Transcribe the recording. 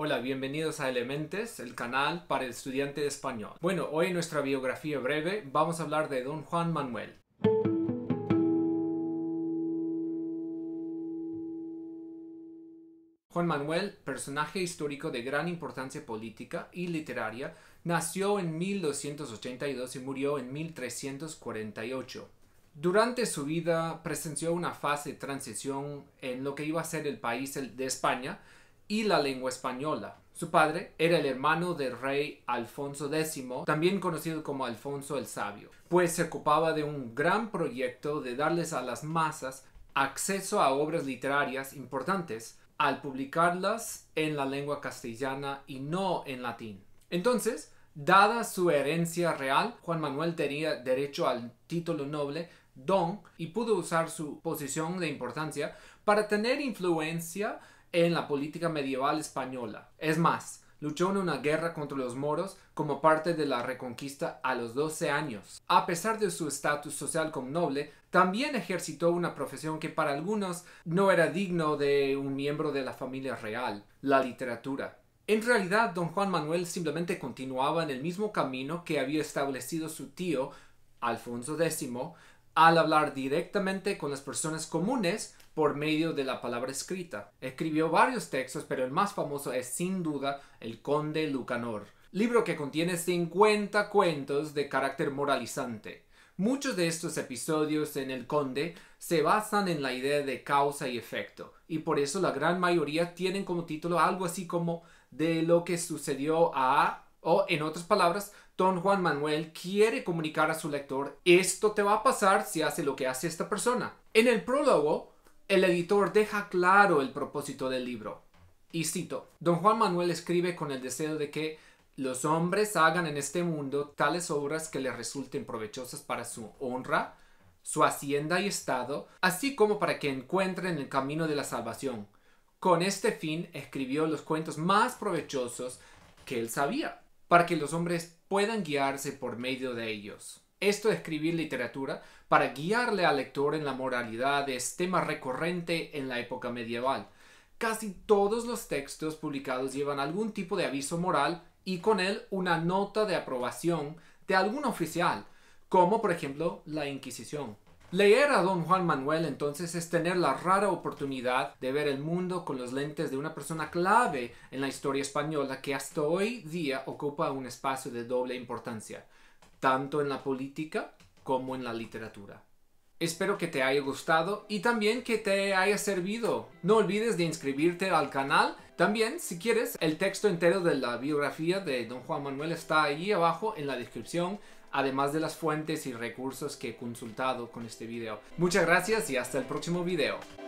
Hola, bienvenidos a Elementes, el canal para el estudiante de español. Bueno, hoy en nuestra biografía breve vamos a hablar de don Juan Manuel. Juan Manuel, personaje histórico de gran importancia política y literaria, nació en 1282 y murió en 1348. Durante su vida presenció una fase de transición en lo que iba a ser el país de España y la lengua española. Su padre era el hermano del rey Alfonso X, también conocido como Alfonso el Sabio, pues se ocupaba de un gran proyecto de darles a las masas acceso a obras literarias importantes al publicarlas en la lengua castellana y no en latín. Entonces, dada su herencia real, Juan Manuel tenía derecho al título noble don y pudo usar su posición de importancia para tener influencia en la política medieval española. Es más, luchó en una guerra contra los moros como parte de la reconquista a los 12 años. A pesar de su estatus social como noble, también ejercitó una profesión que para algunos no era digno de un miembro de la familia real, la literatura. En realidad, don Juan Manuel simplemente continuaba en el mismo camino que había establecido su tío, Alfonso X, al hablar directamente con las personas comunes por medio de la palabra escrita. Escribió varios textos, pero el más famoso es sin duda El Conde Lucanor, libro que contiene 50 cuentos de carácter moralizante. Muchos de estos episodios en El Conde se basan en la idea de causa y efecto, y por eso la gran mayoría tienen como título algo así como de lo que sucedió a, o en otras palabras, Don Juan Manuel quiere comunicar a su lector esto te va a pasar si hace lo que hace esta persona. En el prólogo, el editor deja claro el propósito del libro. Y cito, Don Juan Manuel escribe con el deseo de que los hombres hagan en este mundo tales obras que les resulten provechosas para su honra, su hacienda y estado, así como para que encuentren el camino de la salvación. Con este fin escribió los cuentos más provechosos que él sabía, para que los hombres puedan guiarse por medio de ellos. Esto de escribir literatura para guiarle al lector en la moralidad es este tema recurrente en la época medieval. Casi todos los textos publicados llevan algún tipo de aviso moral y con él una nota de aprobación de algún oficial, como por ejemplo la Inquisición. Leer a don Juan Manuel entonces es tener la rara oportunidad de ver el mundo con los lentes de una persona clave en la historia española que hasta hoy día ocupa un espacio de doble importancia tanto en la política como en la literatura. Espero que te haya gustado y también que te haya servido. No olvides de inscribirte al canal. También, si quieres, el texto entero de la biografía de Don Juan Manuel está ahí abajo en la descripción, además de las fuentes y recursos que he consultado con este video. Muchas gracias y hasta el próximo video.